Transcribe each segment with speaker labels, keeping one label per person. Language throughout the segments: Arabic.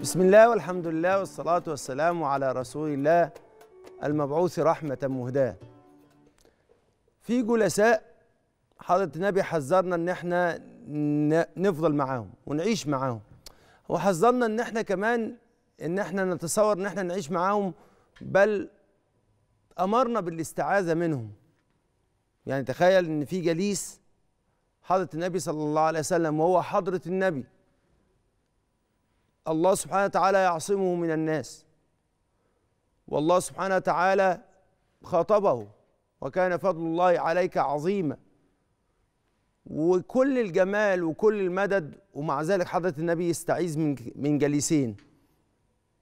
Speaker 1: بسم الله والحمد لله والصلاة والسلام على رسول الله المبعوث رحمة مهداة في جلساء حضرة النبي حذرنا ان احنا نفضل معاهم ونعيش معاهم وحذرنا ان احنا كمان ان احنا نتصور ان احنا نعيش معاهم بل امرنا بالاستعاذة منهم يعني تخيل ان في جليس حضرة النبي صلى الله عليه وسلم وهو حضرة النبي الله سبحانه وتعالى يعصمه من الناس والله سبحانه وتعالى خاطبه وكان فضل الله عليك عظيما وكل الجمال وكل المدد ومع ذلك حضرة النبي يستعيذ من من جليسين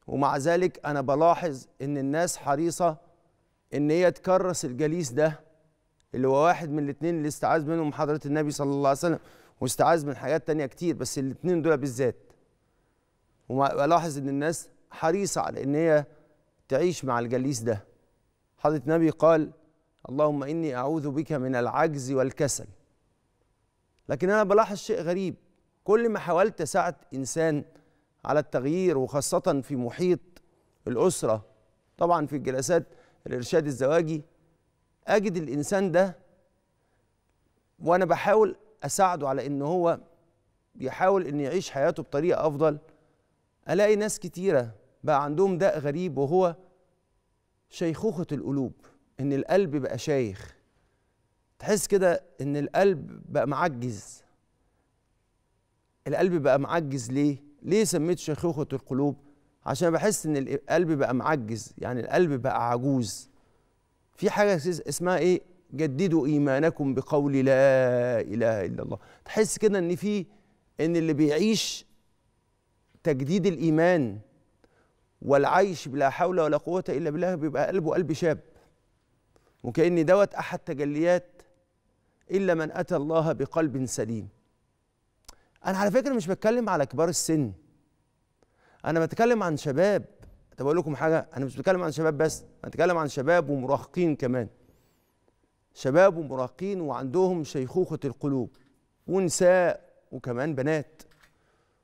Speaker 1: ومع ذلك أنا بلاحظ إن الناس حريصة إن هي تكرس الجليس ده اللي هو واحد من الاثنين اللي استعاذ منهم حضرة النبي صلى الله عليه وسلم واستعاذ من حاجات تانية كتير بس الاثنين دول بالذات والاحظ ان الناس حريصه على ان هي تعيش مع الجليس ده حضره النبي قال اللهم اني اعوذ بك من العجز والكسل لكن انا بلاحظ شيء غريب كل ما حاولت اساعد انسان على التغيير وخاصه في محيط الاسره طبعا في الجلسات الارشاد الزواجي اجد الانسان ده وانا بحاول اساعده على ان هو يحاول ان يعيش حياته بطريقه افضل الاقي ناس كتيره بقى عندهم داء غريب وهو شيخوخه القلوب ان القلب بقى شايخ تحس كده ان القلب بقى معجز القلب بقى معجز ليه ليه سميت شيخوخه القلوب عشان بحس ان القلب بقى معجز يعني القلب بقى عجوز في حاجه اسمها ايه جددوا ايمانكم بقول لا اله الا الله تحس كده ان في ان اللي بيعيش تجديد الايمان والعيش بلا حول ولا قوه الا بالله بيبقى قلبه قلب شاب وكأن دوت أحد تجليات إلا من أتى الله بقلب سليم أنا على فكرة مش بتكلم على كبار السن أنا بتكلم عن شباب طب أقول لكم حاجة أنا مش بتكلم عن شباب بس أنا بتكلم عن شباب ومراهقين كمان شباب ومراهقين وعندهم شيخوخة القلوب ونساء وكمان بنات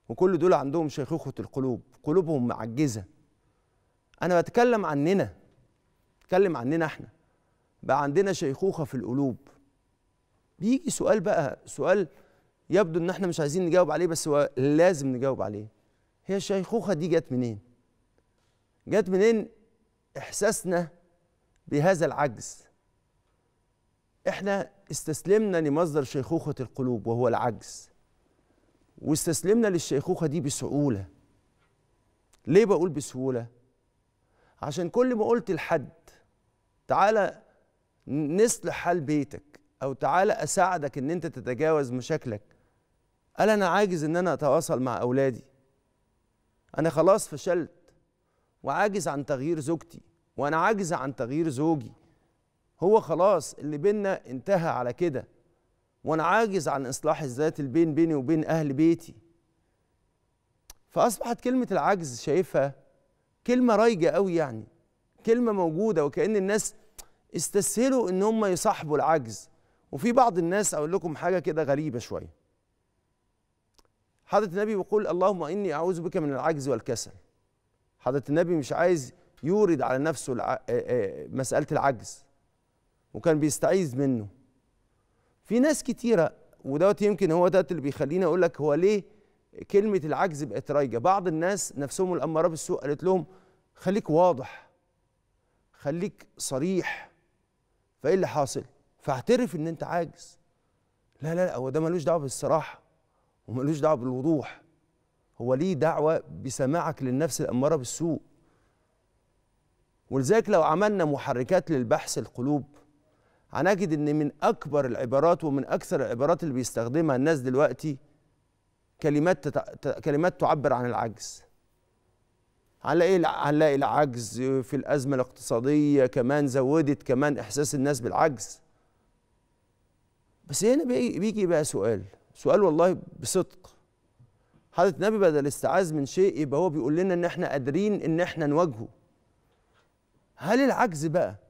Speaker 1: وكل دول عندهم شيخوخة القلوب قلوبهم معجزة أنا بتكلم عننا بتكلم عننا إحنا بقى عندنا شيخوخة في القلوب بيجي سؤال بقى سؤال يبدو إن إحنا مش عايزين نجاوب عليه بس هو لازم نجاوب عليه هي الشيخوخة دي جت منين؟ جت منين إحساسنا بهذا العجز إحنا استسلمنا لمصدر شيخوخة القلوب وهو العجز واستسلمنا للشيخوخة دي بسهولة ليه بقول بسهولة؟ عشان كل ما قلت لحد تعالى نصلح حال بيتك أو تعالى أساعدك إن أنت تتجاوز مشاكلك قال أنا عاجز إن أنا أتواصل مع أولادي أنا خلاص فشلت وعاجز عن تغيير زوجتي وأنا عاجز عن تغيير زوجي هو خلاص اللي بينا انتهى على كده وانا عاجز عن اصلاح الذات البين بيني وبين اهل بيتي فاصبحت كلمه العجز شايفها كلمه رايجه قوي يعني كلمه موجوده وكان الناس استسهلوا ان هم يصاحبوا العجز وفي بعض الناس اقول لكم حاجه كده غريبه شويه حضره النبي بيقول اللهم اني اعوذ بك من العجز والكسل حضره النبي مش عايز يورد على نفسه مساله العجز وكان بيستعيذ منه في ناس كتيرة ودوت يمكن هو ده اللي بيخليني اقول لك هو ليه كلمة العجز بقت رايجة بعض الناس نفسهم الأمارة بالسوء قالت لهم خليك واضح خليك صريح فإيه اللي حاصل فاعترف إن أنت عاجز لا لا لا هو ده ملوش دعوة بالصراحة وملوش دعوة بالوضوح هو ليه دعوة بسماعك للنفس الأمارة بالسوء ولذلك لو عملنا محركات للبحث القلوب هنجد ان من اكبر العبارات ومن اكثر العبارات اللي بيستخدمها الناس دلوقتي كلمات تت... كلمات تعبر عن العجز هنلاقي هنلاقي العجز في الازمه الاقتصاديه كمان زودت كمان احساس الناس بالعجز بس هنا بيجي بقى سؤال سؤال والله بصدق حضرة النبي بدل الاستعاذ من شيء يبقى هو بيقول لنا ان احنا قادرين ان احنا نواجهه هل العجز بقى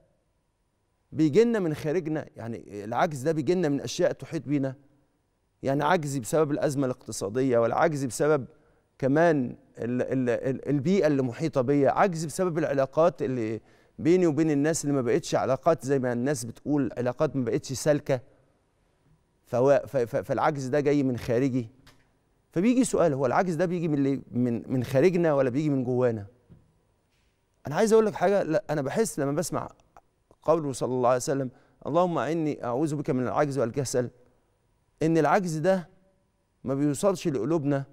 Speaker 1: بيجي لنا من خارجنا يعني العجز ده بيجي لنا من اشياء تحيط بينا يعني عجزي بسبب الازمه الاقتصاديه ولا عجزي بسبب كمان الـ الـ الـ البيئه اللي محيطه بيا عجزي بسبب العلاقات اللي بيني وبين الناس اللي ما بقتش علاقات زي ما الناس بتقول علاقات ما بقتش سالكه فالعجز ده جاي من خارجي فبيجي سؤال هو العجز ده بيجي من اللي من من خارجنا ولا بيجي من جوانا انا عايز اقول لك حاجه لا انا بحس لما بسمع قوله صلى الله عليه وسلم اللهم إني أعوذ بك من العجز والكسل إن العجز ده ما بيوصلش لقلوبنا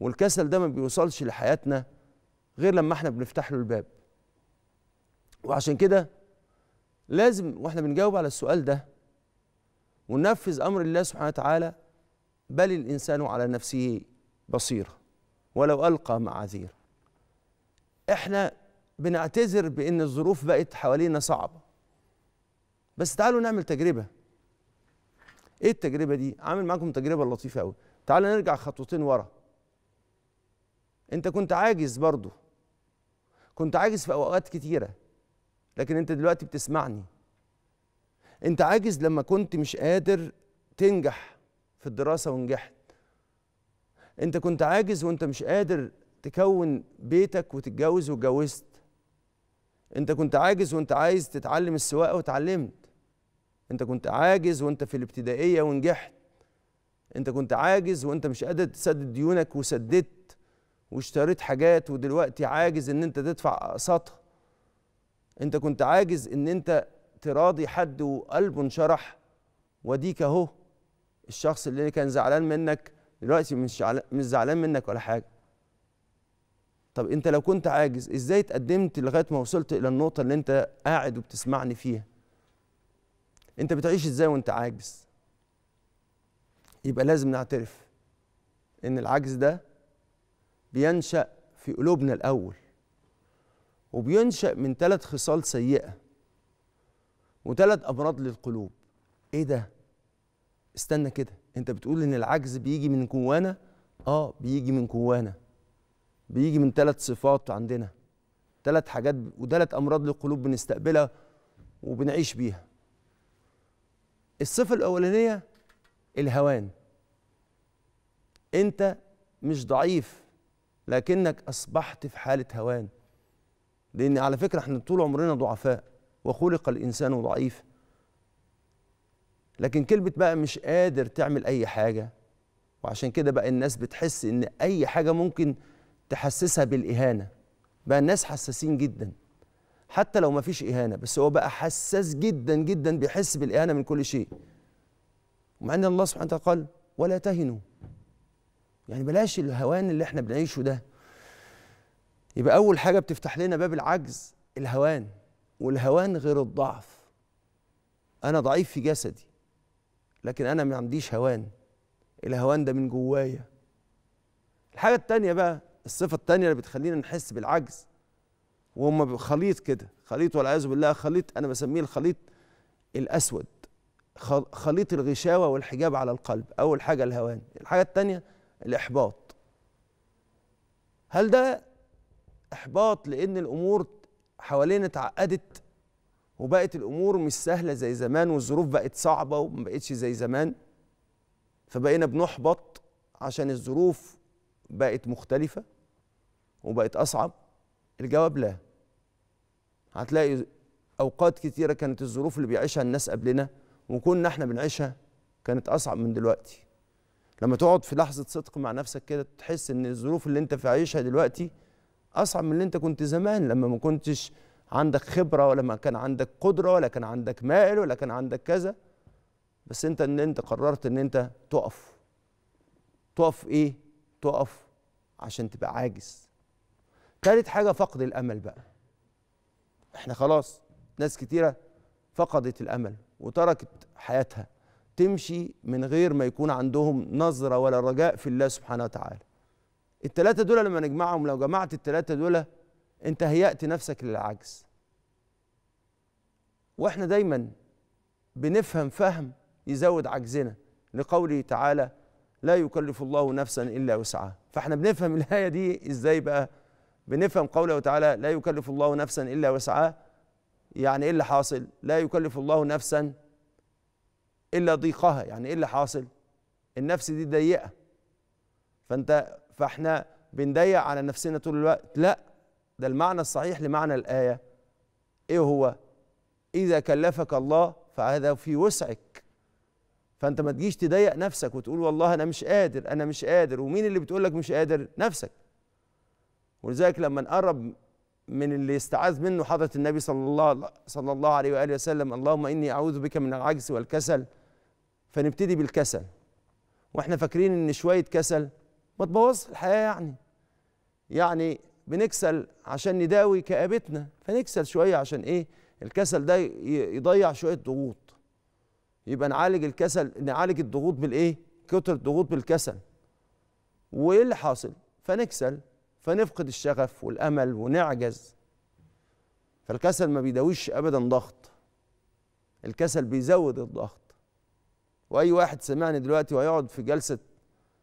Speaker 1: والكسل ده ما بيوصلش لحياتنا غير لما احنا بنفتح له الباب وعشان كده لازم واحنا بنجاوب على السؤال ده وننفذ امر الله سبحانه وتعالى بل الانسان على نفسه بصيره ولو القى معاذير احنا بنعتذر بان الظروف بقت حوالينا صعبه بس تعالوا نعمل تجربه ايه التجربه دي عامل معاكم تجربه لطيفه قوي تعالوا نرجع خطوتين ورا انت كنت عاجز برضو كنت عاجز في اوقات كتيره لكن انت دلوقتي بتسمعني انت عاجز لما كنت مش قادر تنجح في الدراسه ونجحت انت كنت عاجز وانت مش قادر تكون بيتك وتتجوز واتجوزت انت كنت عاجز وانت عايز تتعلم السواقه وتعلمت انت كنت عاجز وانت في الابتدائيه ونجحت انت كنت عاجز وانت مش قادر تسدد ديونك وسددت واشتريت حاجات ودلوقتي عاجز ان انت تدفع اقساطها انت كنت عاجز ان انت تراضي حد وقلبه انشرح وديك اهو الشخص اللي كان زعلان منك دلوقتي مش مش زعلان منك ولا حاجه طب انت لو كنت عاجز ازاي اتقدمت لغايه ما وصلت الى النقطه اللي انت قاعد وبتسمعني فيها انت بتعيش ازاي وانت عاجز يبقى لازم نعترف ان العجز ده بينشا في قلوبنا الاول وبينشا من ثلاث خصال سيئه وثلاث امراض للقلوب ايه ده استنى كده انت بتقول ان العجز بيجي من جوانا اه بيجي من جوانا بيجي من ثلاث صفات عندنا ثلاث حاجات وثلاث امراض للقلوب بنستقبلها وبنعيش بيها الصفة الأولانية الهوان أنت مش ضعيف لكنك أصبحت في حالة هوان لأن على فكرة احنا طول عمرنا ضعفاء وخلق الإنسان ضعيف لكن كلمة بقى مش قادر تعمل أي حاجة وعشان كده بقى الناس بتحس إن أي حاجة ممكن تحسسها بالإهانة بقى الناس حساسين جداً حتى لو ما فيش إهانة بس هو بقى حساس جدا جدا بيحس بالإهانة من كل شيء ومع أن الله سبحانه وتعالى قال ولا تهنوا يعني بلاش الهوان اللي احنا بنعيشه ده يبقى أول حاجة بتفتح لنا باب العجز الهوان والهوان غير الضعف أنا ضعيف في جسدي لكن أنا ما عنديش هوان الهوان ده من جوايا الحاجة التانية بقى الصفة التانية اللي بتخلينا نحس بالعجز وهم خليط كده خليط والعياذ بالله خليط انا بسميه الخليط الاسود خليط الغشاوه والحجاب على القلب اول حاجه الهوان الحاجه الثانيه الاحباط هل ده احباط لان الامور حوالينا اتعقدت وبقت الامور مش سهله زي زمان والظروف بقت صعبه وما بقتش زي زمان فبقينا بنحبط عشان الظروف بقت مختلفه وبقت اصعب الجواب لا هتلاقي اوقات كتيره كانت الظروف اللي بيعيشها الناس قبلنا وكنا احنا بنعيشها كانت اصعب من دلوقتي لما تقعد في لحظه صدق مع نفسك كده تحس ان الظروف اللي انت في عيشها دلوقتي اصعب من اللي انت كنت زمان لما ما كنتش عندك خبره ولا ما كان عندك قدره ولا كان عندك مال ولا كان عندك كذا بس انت ان انت قررت ان انت تقف تقف ايه تقف عشان تبقى عاجز تالت حاجه فقد الامل بقى احنا خلاص ناس كتيره فقدت الامل وتركت حياتها تمشي من غير ما يكون عندهم نظره ولا رجاء في الله سبحانه وتعالى التلاتة دول لما نجمعهم لو جمعت التلاتة دول انت هيأت نفسك للعجز واحنا دايما بنفهم فهم يزود عجزنا لقوله تعالى لا يكلف الله نفسا الا وسعها فاحنا بنفهم الايه دي ازاي بقى بنفهم قوله تعالى لا يكلف الله نفسا الا وسعها يعني ايه اللي حاصل لا يكلف الله نفسا الا ضيقها يعني ايه اللي حاصل النفس دي ضيقه فانت فاحنا بنضيق على نفسنا طول الوقت لا ده المعنى الصحيح لمعنى الايه ايه هو اذا كلفك الله فهذا في وسعك فانت ما تجيش تضيق نفسك وتقول والله انا مش قادر انا مش قادر ومين اللي بتقول لك مش قادر نفسك ولذلك لما نقرب من اللي يستعاذ منه حضرة النبي صلى الله صلى الله عليه واله وسلم اللهم اني اعوذ بك من العجز والكسل فنبتدي بالكسل واحنا فاكرين ان شويه كسل ما تبوظش الحياه يعني يعني بنكسل عشان نداوي كآبتنا فنكسل شويه عشان ايه الكسل ده يضيع شويه ضغوط يبقى نعالج الكسل نعالج الضغوط بالايه كتر الضغوط بالكسل وايه اللي حاصل فنكسل فنفقد الشغف والامل ونعجز فالكسل ما بيداويش ابدا ضغط الكسل بيزود الضغط واي واحد سمعني دلوقتي وهيقعد في جلسه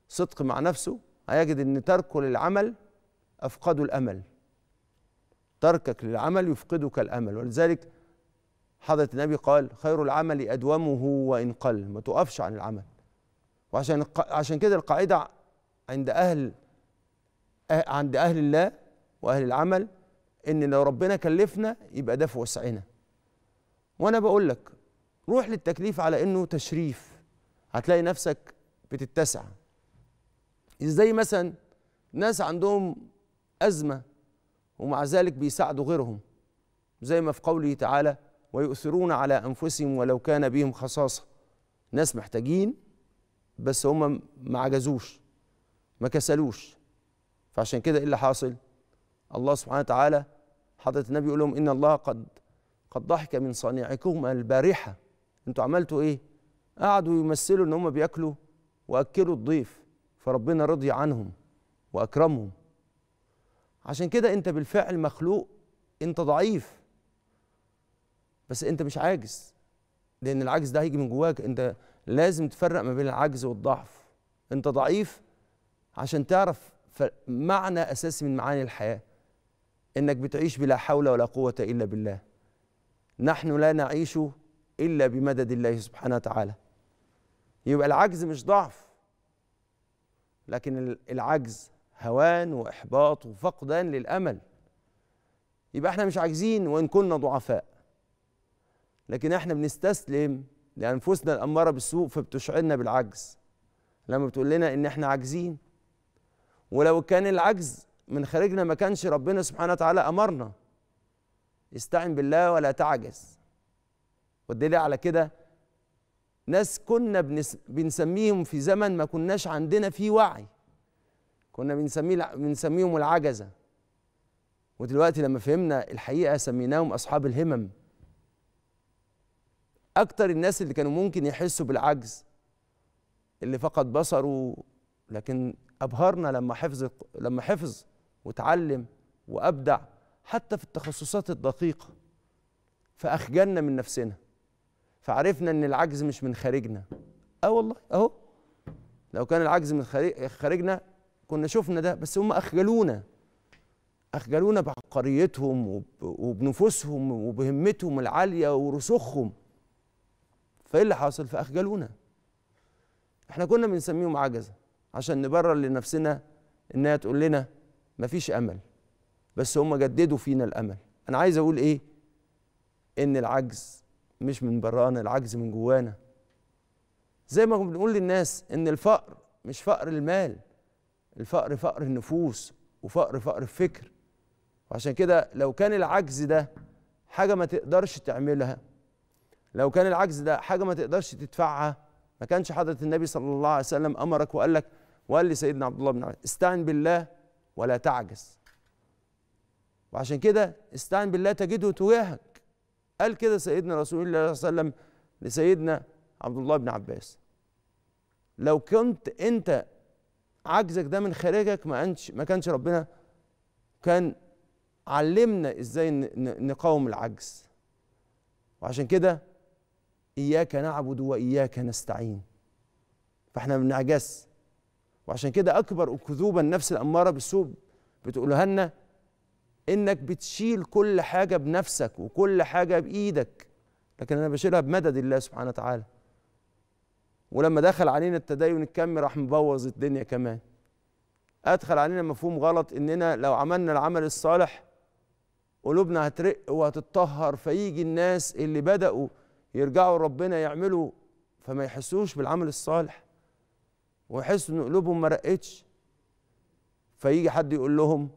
Speaker 1: صدق مع نفسه هيجد ان تركه للعمل افقده الامل تركك للعمل يفقدك الامل ولذلك حضره النبي قال خير العمل ادومه وان قل ما توقفش عن العمل وعشان عشان كده القاعده عند اهل أه، عند اهل الله واهل العمل ان لو ربنا كلفنا يبقى ده في وسعنا وانا بقول لك روح للتكليف على انه تشريف هتلاقي نفسك بتتسع ازاي مثلا ناس عندهم ازمه ومع ذلك بيساعدوا غيرهم زي ما في قوله تعالى ويؤثرون على انفسهم ولو كان بهم خصاصه ناس محتاجين بس هم ما عجزوش ما كسلوش فعشان كده ايه اللي حاصل الله سبحانه وتعالى حضرة النبي يقول لهم إن الله قد قد ضحك من صانعكم البارحة أنتوا عملتوا إيه؟ قعدوا يمثلوا إن هم بياكلوا وأكلوا الضيف فربنا رضي عنهم وأكرمهم عشان كده أنت بالفعل مخلوق أنت ضعيف بس أنت مش عاجز لأن العجز ده هيجي من جواك أنت لازم تفرق ما بين العجز والضعف أنت ضعيف عشان تعرف فمعنى اساسي من معاني الحياه انك بتعيش بلا حول ولا قوه الا بالله نحن لا نعيش الا بمدد الله سبحانه وتعالى يبقى العجز مش ضعف لكن العجز هوان واحباط وفقدان للامل يبقى احنا مش عاجزين وان كنا ضعفاء لكن احنا بنستسلم لانفسنا الاماره بالسوء فبتشعرنا بالعجز لما بتقول لنا ان احنا عاجزين ولو كان العجز من خارجنا ما كانش ربنا سبحانه وتعالى امرنا استعن بالله ولا تعجز والدليل على كده ناس كنا بنس بنسميهم في زمن ما كناش عندنا فيه وعي كنا بنسميه بنسميهم العجزه ودلوقتي لما فهمنا الحقيقه سميناهم اصحاب الهمم اكتر الناس اللي كانوا ممكن يحسوا بالعجز اللي فقد بصره لكن أبهرنا لما حفظ لما حفظ وتعلم وأبدع حتى في التخصصات الدقيقة فأخجلنا من نفسنا فعرفنا إن العجز مش من خارجنا أه والله أهو لو كان العجز من خارجنا كنا شفنا ده بس هم أخجلونا أخجلونا بعبقريتهم وبنفوسهم وبهمتهم العالية ورسوخهم فإيه اللي حاصل؟ فأخجلونا احنا كنا بنسميهم عجزة عشان نبرر لنفسنا انها تقول لنا مفيش امل بس هم جددوا فينا الامل انا عايز اقول ايه ان العجز مش من برانا العجز من جوانا زي ما بنقول للناس ان الفقر مش فقر المال الفقر فقر النفوس وفقر فقر الفكر وعشان كده لو كان العجز ده حاجه ما تقدرش تعملها لو كان العجز ده حاجه ما تقدرش تدفعها ما كانش حضره النبي صلى الله عليه وسلم امرك وقال لك وقال لسيدنا عبد الله بن عباس استعن بالله ولا تعجز وعشان كده استعن بالله تجده تجاهك قال كده سيدنا رسول الله صلى الله عليه وسلم لسيدنا عبد الله بن عباس لو كنت انت عجزك ده من خارجك ما كانش ما كانش ربنا كان علمنا ازاي نقاوم العجز وعشان كده اياك نعبد واياك نستعين فاحنا ما بنعجزش وعشان كده اكبر أكذوبة النفس الاماره بالسوء بتقولها لنا انك بتشيل كل حاجه بنفسك وكل حاجه بايدك لكن انا بشيلها بمدد الله سبحانه وتعالى ولما دخل علينا التدين الكمي راح مبوظ الدنيا كمان ادخل علينا مفهوم غلط اننا لو عملنا العمل الصالح قلوبنا هترق وهتتطهر فيجي الناس اللي بداوا يرجعوا لربنا يعملوا فما يحسوش بالعمل الصالح ويحسوا ان قلوبهم ما رقتش فيجي حد يقول لهم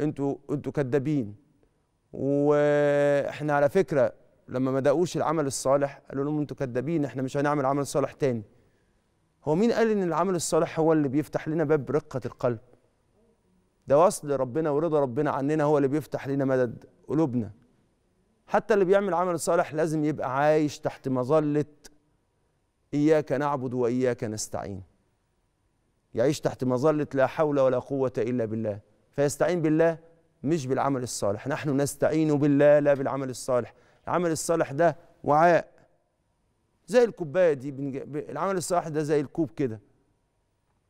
Speaker 1: انتوا انتوا كدابين واحنا على فكره لما ما دقوش العمل الصالح قالوا لهم انتوا كدابين احنا مش هنعمل عمل صالح تاني هو مين قال ان العمل الصالح هو اللي بيفتح لنا باب رقه القلب ده وصل ربنا ورضا ربنا عننا هو اللي بيفتح لنا مدد قلوبنا حتى اللي بيعمل عمل صالح لازم يبقى عايش تحت مظله اياك نعبد واياك نستعين يعيش تحت مظلة لا حول ولا قوة إلا بالله فيستعين بالله مش بالعمل الصالح نحن نستعين بالله لا بالعمل الصالح العمل الصالح ده وعاء زي الكوباية دي العمل الصالح ده زي الكوب كده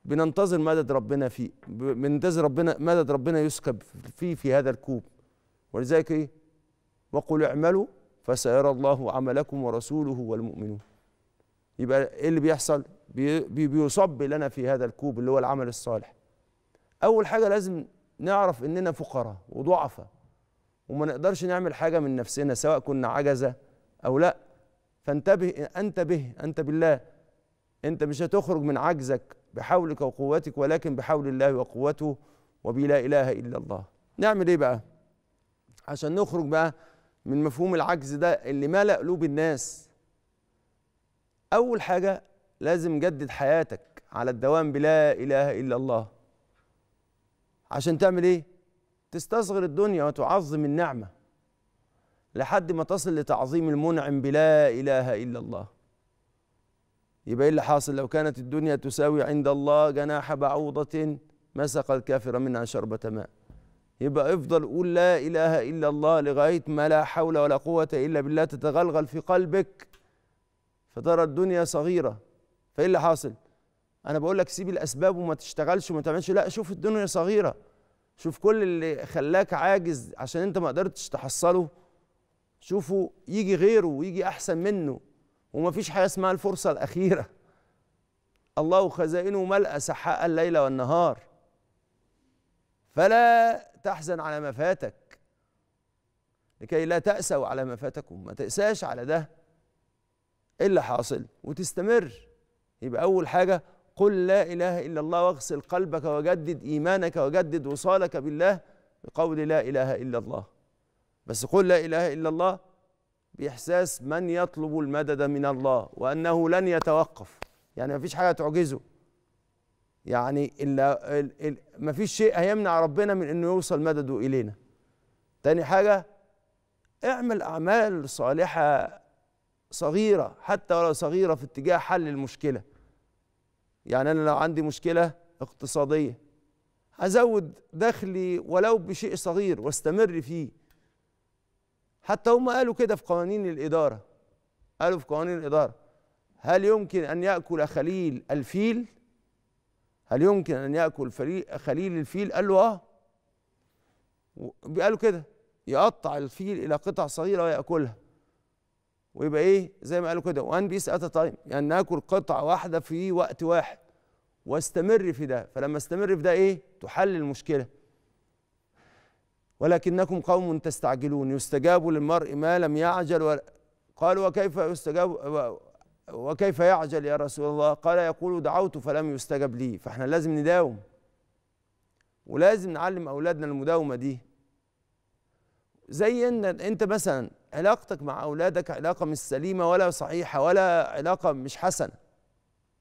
Speaker 1: بننتظر مدد ربنا فيه بننتظر ربنا مدد ربنا يسكب فيه في هذا الكوب ولذلك ايه وقل اعملوا فسيرى الله عملكم ورسوله والمؤمنون يبقى ايه اللي بيحصل بيصب لنا في هذا الكوب اللي هو العمل الصالح اول حاجه لازم نعرف اننا فقراء وضعفاء وما نقدرش نعمل حاجه من نفسنا سواء كنا عجزه او لا فانتبه انت به انت بالله انت مش هتخرج من عجزك بحولك وقوتك ولكن بحول الله وقوته وبلا اله الا الله نعمل ايه بقى عشان نخرج بقى من مفهوم العجز ده اللي ملا قلوب الناس اول حاجه لازم جدد حياتك على الدوام بلا إله إلا الله عشان تعمل إيه؟ تستصغر الدنيا وتعظم النعمة لحد ما تصل لتعظيم المنعم بلا إله إلا الله يبقى إيه اللي حاصل لو كانت الدنيا تساوي عند الله جناح بعوضة ما سقى الكافر منها شربة ماء يبقى افضل قول لا إله إلا الله لغاية ما لا حول ولا قوة إلا بالله تتغلغل في قلبك فترى الدنيا صغيرة فايه اللي حاصل انا بقول لك سيب الاسباب وما تشتغلش وما تعملش لا شوف الدنيا صغيره شوف كل اللي خلاك عاجز عشان انت ما قدرتش تحصله شوفه يجي غيره ويجي احسن منه وما فيش حاجه اسمها الفرصه الاخيره الله خزائنه ملأ سحاء الليل والنهار فلا تحزن على ما فاتك لكي لا تأسوا على ما فاتكم ما تأساش على ده إيه اللي حاصل وتستمر يبقى أول حاجة قل لا إله إلا الله واغسل قلبك وجدد إيمانك وجدد وصالك بالله بقول لا إله إلا الله بس قل لا إله إلا الله بإحساس من يطلب المدد من الله وأنه لن يتوقف يعني مفيش حاجة تعجزه يعني إلا مفيش شيء هيمنع ربنا من أنه يوصل مدده إلينا تاني حاجة اعمل أعمال صالحة صغيرة حتى ولو صغيرة في اتجاه حل المشكلة يعني انا لو عندي مشكله اقتصاديه هزود دخلي ولو بشيء صغير واستمر فيه حتى هم قالوا كده في قوانين الاداره قالوا في قوانين الاداره هل يمكن ان ياكل خليل الفيل هل يمكن ان ياكل خليل الفيل قال له اه قالوا كده يقطع الفيل الى قطع صغيره وياكلها ويبقى ايه زي ما قالوا كده وان بيس ات تايم يعني ناكل قطعه واحده في وقت واحد واستمر في ده فلما استمر في ده ايه تحل المشكله ولكنكم قوم تستعجلون يستجاب للمرء ما لم يعجل قال وكيف يستجاب وكيف يعجل يا رسول الله قال يقول دعوت فلم يستجب لي فاحنا لازم نداوم ولازم نعلم اولادنا المداومه دي زي ان انت مثلا علاقتك مع أولادك علاقة مش سليمة ولا صحيحة ولا علاقة مش حسنة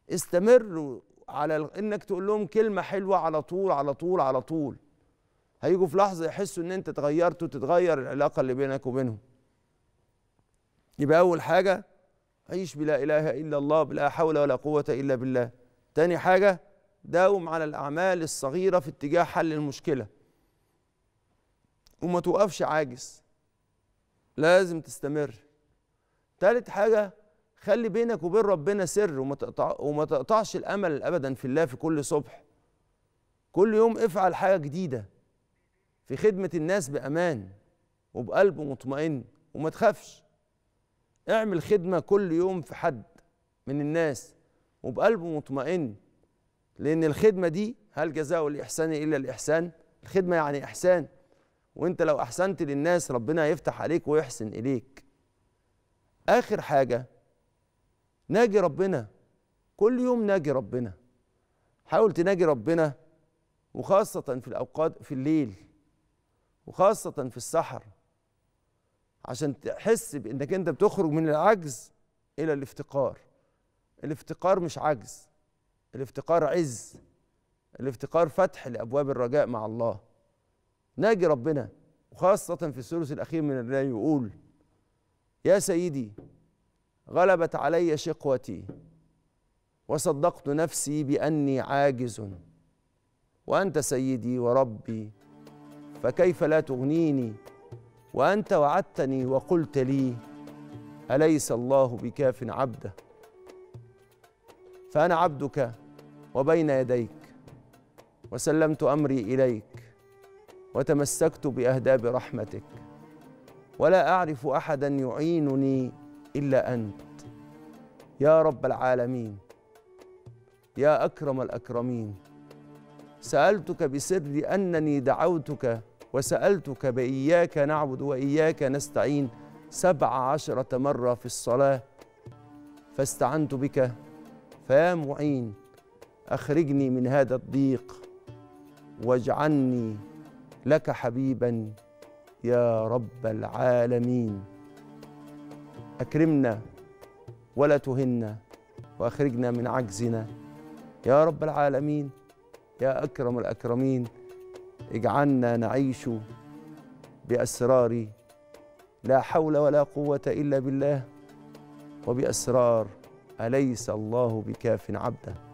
Speaker 1: استمر على إنك تقول لهم كلمة حلوة على طول على طول على طول هيجوا في لحظة يحسوا إن أنت اتغيرت وتتغير العلاقة اللي بينك وبينهم يبقى أول حاجة عيش بلا إله إلا الله بلا حول ولا قوة إلا بالله تاني حاجة داوم على الأعمال الصغيرة في اتجاه حل المشكلة وما توقفش عاجز لازم تستمر تالت حاجة خلي بينك وبين ربنا سر وما, تقطع وما تقطعش الأمل أبدا في الله في كل صبح كل يوم افعل حاجة جديدة في خدمة الناس بأمان وبقلب مطمئن وما تخافش اعمل خدمة كل يوم في حد من الناس وبقلب مطمئن لأن الخدمة دي هل جزاء الإحسان إلا الإحسان الخدمة يعني إحسان وانت لو احسنت للناس ربنا هيفتح عليك ويحسن اليك اخر حاجه ناجي ربنا كل يوم ناجي ربنا حاول تناجي ربنا وخاصه في الاوقات في الليل وخاصه في السحر عشان تحس بانك انت بتخرج من العجز الى الافتقار الافتقار مش عجز الافتقار عز الافتقار فتح لابواب الرجاء مع الله ناجي ربنا وخاصة في الثلث الأخير من الليل يقول يا سيدي غلبت علي شقوتي وصدقت نفسي بأني عاجز وأنت سيدي وربي فكيف لا تغنيني وأنت وعدتني وقلت لي أليس الله بكاف عبده فأنا عبدك وبين يديك وسلمت أمري إليك وتمسكت باهداب رحمتك ولا اعرف احدا يعينني الا انت يا رب العالمين يا اكرم الاكرمين سالتك بسر انني دعوتك وسالتك باياك نعبد واياك نستعين سبع عشره مره في الصلاه فاستعنت بك فيا معين اخرجني من هذا الضيق واجعلني لك حبيبا يا رب العالمين اكرمنا ولا تهنا واخرجنا من عجزنا يا رب العالمين يا اكرم الاكرمين اجعلنا نعيش باسرار لا حول ولا قوه الا بالله وباسرار اليس الله بكاف عبده